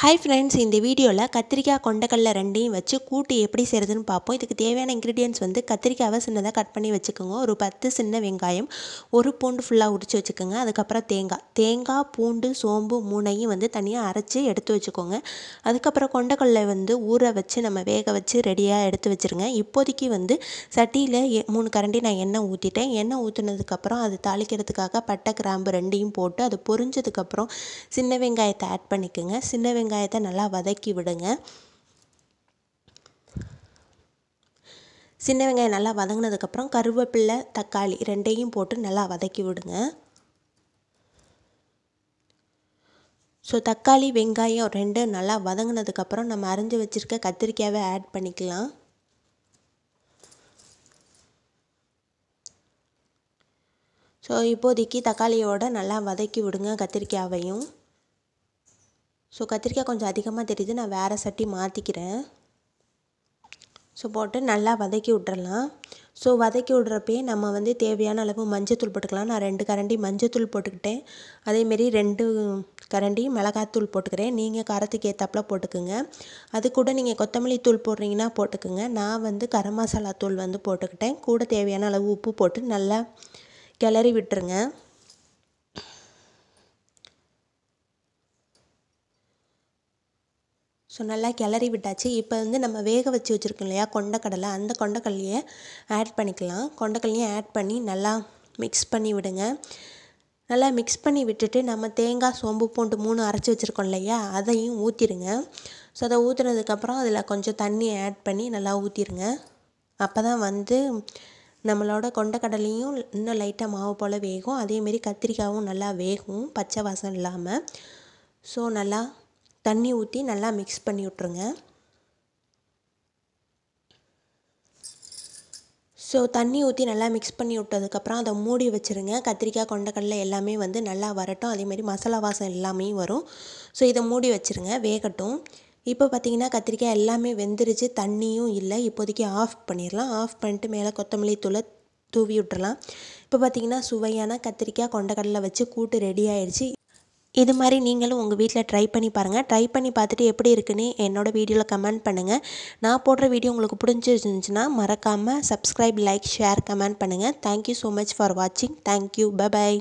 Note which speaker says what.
Speaker 1: hi friends இந்த வீடியோவில் கத்திரிக்காய் கொண்டக்கடல ரெண்டையும் வச்சு கூட்டு எப்படி செய்கிறதுன்னு பார்ப்போம் இதுக்கு தேவையான இன்க்ரீடியன்ஸ் வந்து கத்திரிக்காவை சின்னதாக கட் பண்ணி வச்சுக்கோங்க ஒரு பத்து சின்ன வெங்காயம் ஒரு பூண்டு ஃபுல்லாக உடிச்சு வச்சுக்கோங்க அதுக்கப்புறம் தேங்காய் தேங்காய் பூண்டு சோம்பு மூணையும் வந்து தனியாக அரைச்சி எடுத்து வச்சுக்கோங்க அதுக்கப்புறம் கொண்டக்கடலை வந்து ஊற வச்சு நம்ம வேக வச்சு ரெடியாக எடுத்து வச்சுருங்க இப்போதைக்கு வந்து சட்டியில் மூணு கரண்டி நான் எண்ணெய் ஊற்றிட்டேன் எண்ணெய் ஊற்றினதுக்கப்புறம் அது தாளிக்கிறதுக்காக பட்டை கிராம்பு ரெண்டையும் போட்டு அது பொரிஞ்சதுக்கப்புறம் சின்ன வெங்காயத்தை ஆட் பண்ணிக்கோங்க சின்ன வெங்காயம் வெங்காயத்தை நல்லா வதக்கி விடுங்க சின்ன வெங்காயம் நல்லா வதங்கினதுக்கப்புறம் கருவேப்பில்லை தக்காளி ரெண்டையும் போட்டு நல்லா வதக்கி விடுங்க ஸோ தக்காளி வெங்காயம் ரெண்டும் நல்லா வதங்கினதுக்கப்புறம் நம்ம அரைஞ்சி வச்சுருக்க கத்திரிக்காயை ஆட் பண்ணிக்கலாம் ஸோ இப்போதைக்கு தக்காளியோட நல்லா வதக்கி விடுங்க கத்திரிக்காயையும் ஸோ கத்திரிக்காய் கொஞ்சம் அதிகமாக தெரியுது நான் வேறு சட்டி மாற்றிக்கிறேன் ஸோ போட்டு நல்லா வதக்கி விட்றலாம் ஸோ வதக்கி விட்றப்பே நம்ம வந்து தேவையான அளவு மஞ்சத்தூள் போட்டுக்கலாம் நான் ரெண்டு கரண்டி மஞ்சத்தூள் போட்டுக்கிட்டேன் அதேமாரி ரெண்டு கரண்டி மிளகாத்தூள் போட்டுக்கிறேன் நீங்கள் காரத்துக்கு ஏற்றாப்பில் போட்டுக்குங்க அது கூட நீங்கள் கொத்தமல்லி தூள் போடுறீங்கன்னா போட்டுக்குங்க நான் வந்து கரம் மசாலா தூள் வந்து போட்டுக்கிட்டேன் கூட தேவையான அளவு உப்பு போட்டு நல்லா கிளறி விட்டுருங்க ஸோ நல்லா கிளறி விட்டாச்சு இப்போ வந்து நம்ம வேக வச்சு வச்சுருக்கோம் இல்லையா கொண்டக்கடலை அந்த கொண்டக்கடலையை ஆட் பண்ணிக்கலாம் கொண்டக்கடலையும் ஆட் பண்ணி நல்லா மிக்ஸ் பண்ணி விடுங்க நல்லா மிக்ஸ் பண்ணி விட்டுட்டு நம்ம தேங்காய் சோம்பு பூண்டு மூணு அரைச்சி வச்சுருக்கோம் இல்லையா அதையும் ஊற்றிடுங்க ஸோ அதை ஊற்றுனதுக்கப்புறம் அதில் கொஞ்சம் தண்ணி ஆட் பண்ணி நல்லா ஊற்றிடுங்க அப்போ தான் வந்து நம்மளோட கொண்டக்கடலையும் இன்னும் லைட்டாக மாவு போல் வேகும் அதேமாரி கத்திரிக்காயும் நல்லா வேகும் பச்சை வாசம் இல்லாமல் ஸோ நல்லா தண்ணி ஊற்றி நல்லா மிக்ஸ் பண்ணி விட்ருங்க ஸோ தண்ணி ஊற்றி நல்லா மிக்ஸ் பண்ணி விட்டதுக்கப்புறம் அதை மூடி வச்சுருங்க கத்திரிக்காய் கொண்டக்கடலை எல்லாமே வந்து நல்லா வரட்டும் அதேமாதிரி மசாலா வாசம் எல்லாமே வரும் ஸோ இதை மூடி வச்சுருங்க வேகட்டும் இப்போ பார்த்திங்கன்னா கத்திரிக்காய் எல்லாமே வெந்துருச்சு தண்ணியும் இல்லை இப்போதைக்கு ஆஃப் பண்ணிடலாம் ஆஃப் பண்ணிட்டு மேலே கொத்தமல்லி தூளை தூவி விட்டுறலாம் இப்போ பார்த்திங்கன்னா சுவையான கத்திரிக்காய் கொண்டக்கடலை வச்சு கூட்டு ரெடி ஆயிடுச்சு இது மாதிரி நீங்களும் உங்கள் வீட்டில் ட்ரை பண்ணி பாருங்கள் ட்ரை பண்ணி பார்த்துட்டு எப்படி இருக்குன்னு என்னோடய வீடியோவில் கமெண்ட் பண்ணுங்கள் நான் போடுற வீடியோ உங்களுக்கு பிடிச்சிருந்துச்சுன்னா மறக்காமல் சப்ஸ்கிரைப் லைக் ஷேர் கமெண்ட் பண்ணுங்கள் தேங்க்யூ ஸோ மச் ஃபார் வாட்சிங் தேங்க்யூ பபாய்